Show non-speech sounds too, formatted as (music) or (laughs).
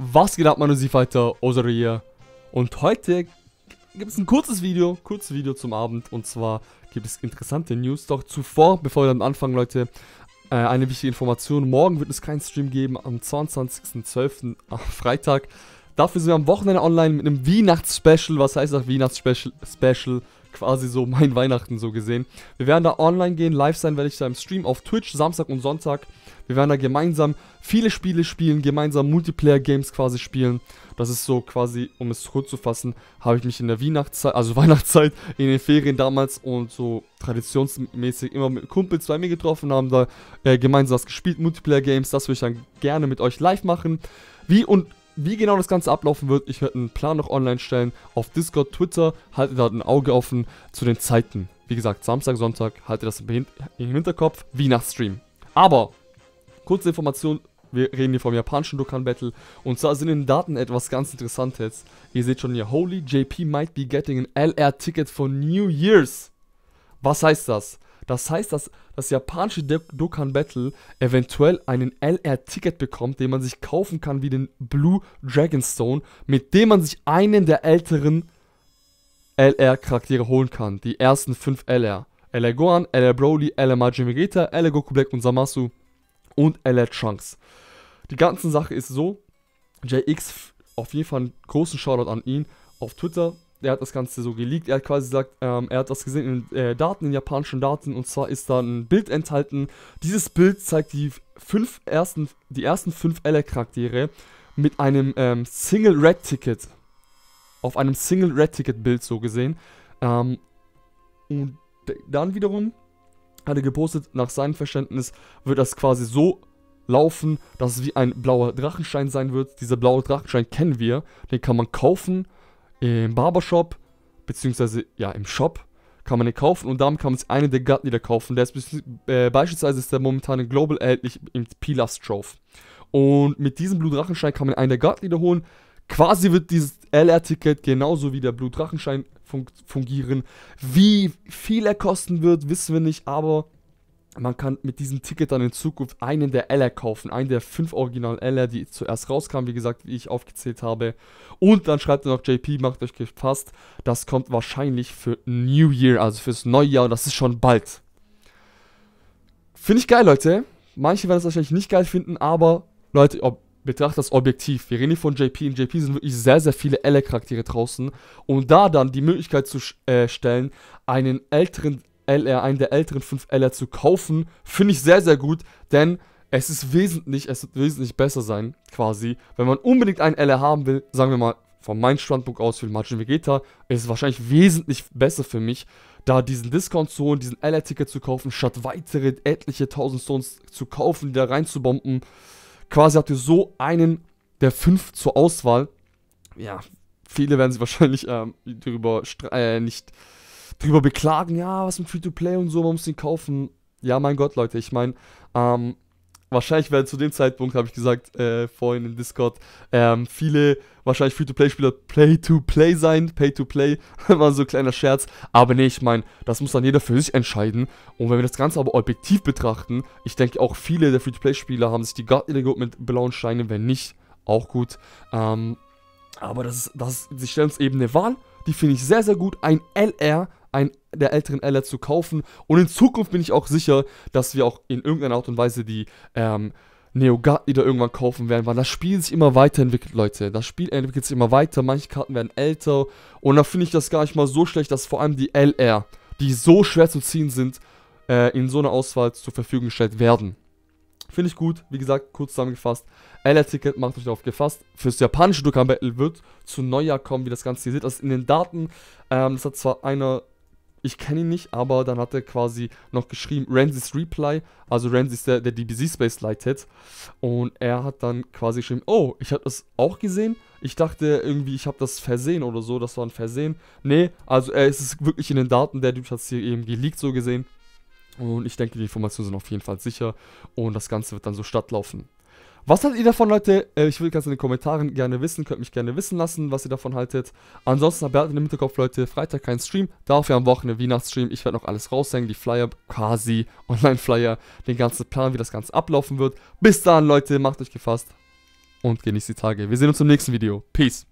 Was geht ab, meine Seafighter? Osare hier. Und heute gibt es ein kurzes Video, kurzes Video zum Abend. Und zwar gibt es interessante News. Doch zuvor, bevor wir dann anfangen, Leute, äh, eine wichtige Information. Morgen wird es keinen Stream geben, am 22.12. am Freitag. Dafür sind wir am Wochenende online mit einem Weihnachtsspecial. Was heißt das Weihnachtsspecial? Special? Quasi so mein (laughs) Weihnachten so gesehen. Wir werden da online gehen, live sein werde ich da im Stream auf Twitch, Samstag und Sonntag. Wir werden da gemeinsam viele Spiele spielen, gemeinsam Multiplayer-Games quasi spielen. Das ist so quasi, um es kurz zu fassen, habe ich mich in der Weihnachtszeit, also (laughs) Weihnachtszeit, in den Ferien damals und so traditionsmäßig immer mit Kumpels bei mir getroffen, haben da äh, gemeinsam was gespielt, Multiplayer-Games. Das würde ich dann gerne mit euch live machen. Wie und wie genau das Ganze ablaufen wird, ich werde einen Plan noch online stellen. Auf Discord, Twitter, haltet da ein Auge offen zu den Zeiten. Wie gesagt, Samstag, Sonntag, haltet das im Hinterkopf, wie nach Stream. Aber, kurze Information, wir reden hier vom japanischen Dokkan Battle. Und zwar sind in den Daten etwas ganz Interessantes. Ihr seht schon hier, Holy JP might be getting an LR-Ticket for New Year's. Was heißt das? Das heißt, dass das japanische Dokkan Battle eventuell einen LR-Ticket bekommt, den man sich kaufen kann wie den Blue Dragonstone, mit dem man sich einen der älteren LR-Charaktere holen kann. Die ersten fünf LR. LR Gohan, LR Broly, LR Majin Vegeta, LR Goku Black und Zamasu und LR Trunks. Die ganze Sache ist so, JX, auf jeden Fall einen großen Shoutout an ihn auf Twitter, er hat das Ganze so geleakt. Er hat quasi gesagt, ähm, er hat das gesehen in äh, Daten, in japanischen Daten, und zwar ist da ein Bild enthalten. Dieses Bild zeigt die fünf ersten, die ersten fünf LR-Charaktere mit einem ähm, Single Red Ticket. Auf einem Single Red Ticket Bild so gesehen. Ähm, und dann wiederum hat er gepostet, nach seinem Verständnis wird das quasi so laufen, dass es wie ein blauer Drachenschein sein wird. Dieser blaue Drachenschein kennen wir, den kann man kaufen im Barbershop, beziehungsweise ja, im Shop kann man den kaufen und damit kann man sich einen der Gattenlieder kaufen. Der ist, äh, beispielsweise ist der momentan in Global erhältlich im Pilast Trove. Und mit diesem Blutdrachenschein kann man einen der Gattenlieder holen. Quasi wird dieses LR-Ticket genauso wie der Blutdrachenschein fungieren. Wie viel er kosten wird, wissen wir nicht, aber man kann mit diesem Ticket dann in Zukunft einen der LR kaufen, einen der fünf originalen LR, die zuerst rauskamen, wie gesagt, wie ich aufgezählt habe. Und dann schreibt er noch JP, macht euch gefasst, das kommt wahrscheinlich für New Year, also fürs neue Jahr. und das ist schon bald. Finde ich geil, Leute. Manche werden es wahrscheinlich nicht geil finden, aber Leute, ob, betrachtet das objektiv. Wir reden hier von JP. In JP sind wirklich sehr, sehr viele Eller-Charaktere draußen. Um da dann die Möglichkeit zu äh, stellen, einen älteren LR, einen der älteren 5LR zu kaufen, finde ich sehr, sehr gut, denn es ist wesentlich, es wird wesentlich besser sein, quasi. Wenn man unbedingt einen LR haben will, sagen wir mal, von meinem Standpunkt aus für den Margin Vegeta, ist es wahrscheinlich wesentlich besser für mich, da diesen Discount zu holen, diesen LR-Ticket zu kaufen, statt weitere etliche 1000 Stones zu kaufen, da reinzubomben. Quasi habt ihr so einen der 5 zur Auswahl. Ja, viele werden sich wahrscheinlich ähm, darüber äh, nicht drüber beklagen, ja, was mit Free-to-Play und so, man muss den kaufen. Ja, mein Gott, Leute, ich meine, ähm, wahrscheinlich werden zu dem Zeitpunkt, habe ich gesagt, äh, vorhin im Discord, ähm, viele wahrscheinlich Free-to-Play-Spieler Play-to-Play sein, Pay-to-Play, war (laughs) so ein kleiner Scherz. Aber nee, ich meine, das muss dann jeder für sich entscheiden. Und wenn wir das Ganze aber objektiv betrachten, ich denke auch viele der Free-to-Play-Spieler haben sich die Gartliga geholt mit blauen Steinen, wenn nicht, auch gut. Ähm, aber das ist, das, ist, sie stellen uns eben eine Wahl, die finde ich sehr, sehr gut. Ein LR einen der älteren Eller zu kaufen. Und in Zukunft bin ich auch sicher, dass wir auch in irgendeiner Art und Weise die ähm, Neogatli da irgendwann kaufen werden, weil das Spiel sich immer weiterentwickelt, Leute. Das Spiel entwickelt sich immer weiter, manche Karten werden älter. Und da finde ich das gar nicht mal so schlecht, dass vor allem die LR, die so schwer zu ziehen sind, äh, in so einer Auswahl zur Verfügung gestellt werden. Finde ich gut, wie gesagt, kurz zusammengefasst. LR-Ticket macht euch darauf gefasst. Fürs japanische Dokkan Battle wird zu Neujahr kommen, wie das Ganze hier sieht. Das ist in den Daten. Ähm, das hat zwar einer ich kenne ihn nicht, aber dann hat er quasi noch geschrieben, Ramsey's Reply, also Ramsey ist der, der DBZ-Space leitet. Und er hat dann quasi geschrieben, oh, ich habe das auch gesehen. Ich dachte irgendwie, ich habe das versehen oder so, das war ein Versehen. Nee, also er ist es wirklich in den Daten, der Typ hat es hier eben geleakt, so gesehen. Und ich denke, die Informationen sind auf jeden Fall sicher und das Ganze wird dann so stattlaufen. Was haltet ihr davon, Leute? Äh, ich würde ganz in den Kommentaren gerne wissen. Könnt mich gerne wissen lassen, was ihr davon haltet. Ansonsten habt ihr halt in den Hinterkopf, Leute. Freitag kein Stream. Dafür am Wochenende Weihnachtsstream. Ich werde noch alles raushängen. Die Flyer, quasi (laughs) Online-Flyer. Den ganzen Plan, wie das Ganze ablaufen wird. Bis dann, Leute. Macht euch gefasst. Und genießt die Tage. Wir sehen uns im nächsten Video. Peace.